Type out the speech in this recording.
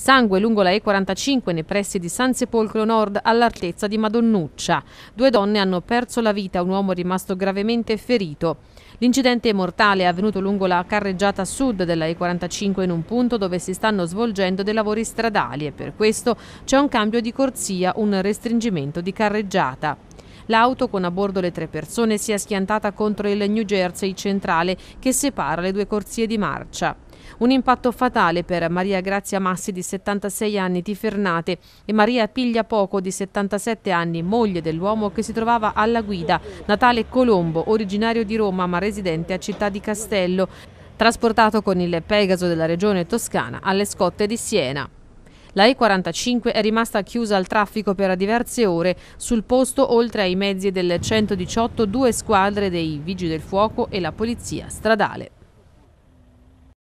Sangue lungo la E45 nei pressi di San Sepolcro Nord all'altezza di Madonnuccia. Due donne hanno perso la vita, un uomo è rimasto gravemente ferito. L'incidente mortale è avvenuto lungo la carreggiata sud della E45 in un punto dove si stanno svolgendo dei lavori stradali e per questo c'è un cambio di corsia, un restringimento di carreggiata. L'auto con a bordo le tre persone si è schiantata contro il New Jersey centrale che separa le due corsie di marcia. Un impatto fatale per Maria Grazia Massi di 76 anni di Fernate e Maria Pigliapoco di 77 anni, moglie dell'uomo che si trovava alla guida, Natale Colombo, originario di Roma ma residente a Città di Castello, trasportato con il Pegaso della regione toscana alle scotte di Siena. La E45 è rimasta chiusa al traffico per diverse ore. Sul posto, oltre ai mezzi del 118, due squadre dei Vigili del Fuoco e la Polizia Stradale.